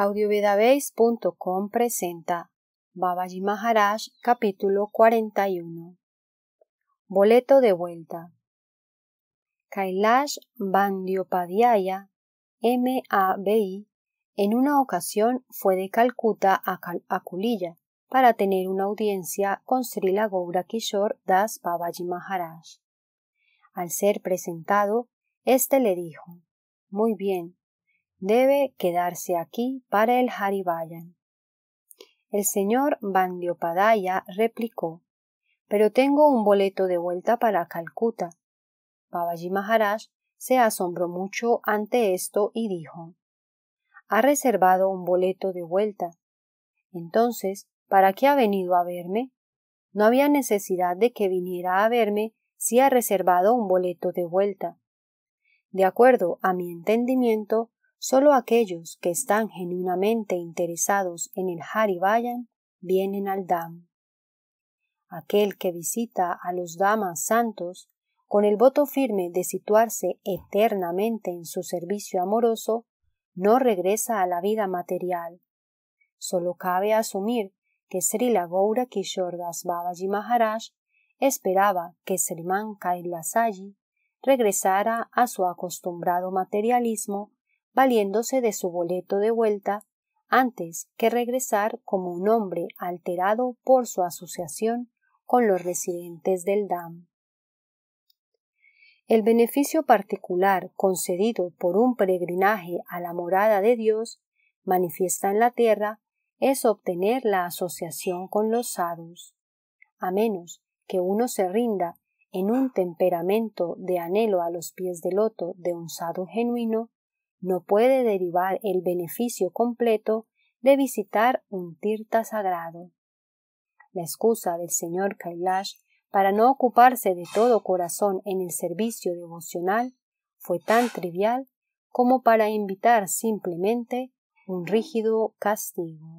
audiovedabase.com presenta Babaji Maharaj capítulo 41 Boleto de vuelta Kailash Bandiopadhyaya MABI en una ocasión fue de Calcuta a, Cal para tener una audiencia con Srila Gaura Kishore Das Babaji Maharaj. Al ser presentado, este le dijo Muy bien, debe quedarse aquí para el Haribayan. El señor Bandiopadaya replicó, pero tengo un boleto de vuelta para Calcuta. Babaji Maharaj se asombró mucho ante esto y dijo, ha reservado un boleto de vuelta. Entonces, ¿para qué ha venido a verme? No había necesidad de que viniera a verme si ha reservado un boleto de vuelta. De acuerdo a mi entendimiento, Solo aquellos que están genuinamente interesados en el Harivayan vienen al Dham. Aquel que visita a los Damas santos con el voto firme de situarse eternamente en su servicio amoroso, no regresa a la vida material. Solo cabe asumir que Srila Goura Kishordas Babaji Maharaj esperaba que Sriman Kailasaji regresara a su acostumbrado materialismo valiéndose de su boleto de vuelta antes que regresar como un hombre alterado por su asociación con los residentes del DAM. El beneficio particular concedido por un peregrinaje a la morada de Dios manifiesta en la tierra es obtener la asociación con los sadus, a menos que uno se rinda en un temperamento de anhelo a los pies del loto de un sadhu genuino, no puede derivar el beneficio completo de visitar un tirta sagrado. La excusa del señor Kailash para no ocuparse de todo corazón en el servicio devocional fue tan trivial como para invitar simplemente un rígido castigo.